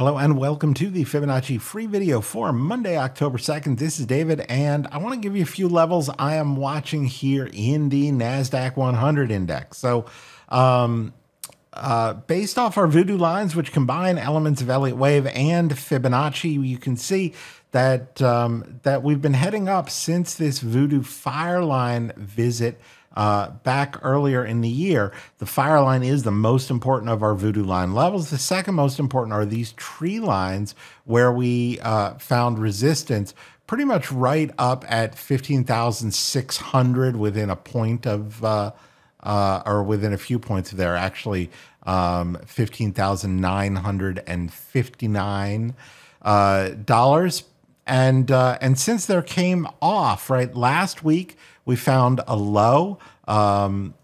Hello and welcome to the Fibonacci free video for Monday, October 2nd. This is David and I want to give you a few levels I am watching here in the NASDAQ 100 index. So um, uh, based off our voodoo lines, which combine elements of Elliott Wave and Fibonacci, you can see that, um, that we've been heading up since this voodoo fire line visit uh, back earlier in the year, the fire line is the most important of our voodoo line levels. The second most important are these tree lines where we uh, found resistance pretty much right up at 15,600 within a point of, uh, uh, or within a few points of there, actually um, 15,959 uh, dollars and uh, and since there came off right last week, we found a low um,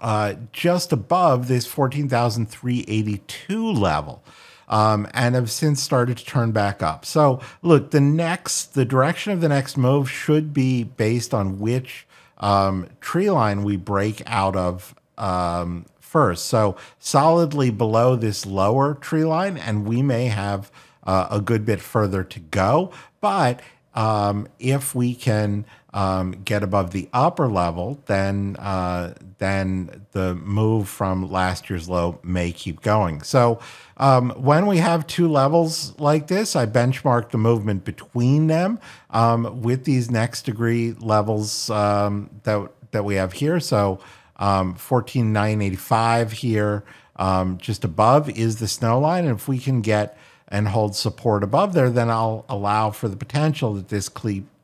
uh, just above this fourteen thousand three eighty two level. Um, and have since started to turn back up. So, look, the next, the direction of the next move should be based on which um, tree line we break out of um, first. So solidly below this lower tree line, and we may have uh, a good bit further to go. But um, if we can um, get above the upper level, then uh, then the move from last year's low may keep going. So um, when we have two levels like this, I benchmark the movement between them um, with these next degree levels um, that that we have here. So um, 14985 here, um, just above is the snow line, and if we can get and hold support above there, then I'll allow for the potential that this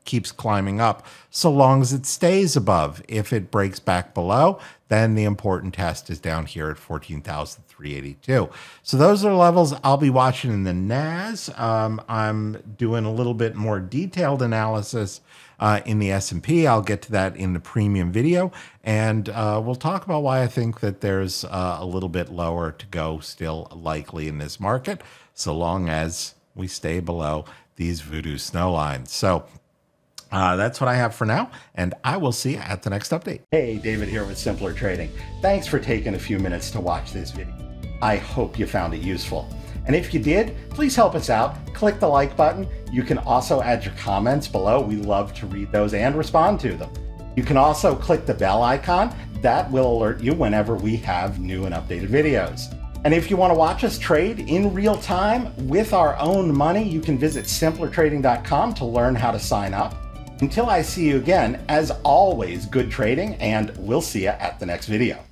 keeps climbing up so long as it stays above. If it breaks back below, then the important test is down here at 14,300. 382. So those are levels I'll be watching in the NAS. Um, I'm doing a little bit more detailed analysis uh, in the S&P. I'll get to that in the premium video, and uh, we'll talk about why I think that there's uh, a little bit lower to go still likely in this market, so long as we stay below these voodoo snow lines. So uh, that's what I have for now, and I will see you at the next update. Hey, David here with Simpler Trading. Thanks for taking a few minutes to watch this video. I hope you found it useful. And if you did, please help us out. Click the like button. You can also add your comments below. We love to read those and respond to them. You can also click the bell icon. That will alert you whenever we have new and updated videos. And if you want to watch us trade in real time with our own money, you can visit simplertrading.com to learn how to sign up. Until I see you again, as always, good trading, and we'll see you at the next video.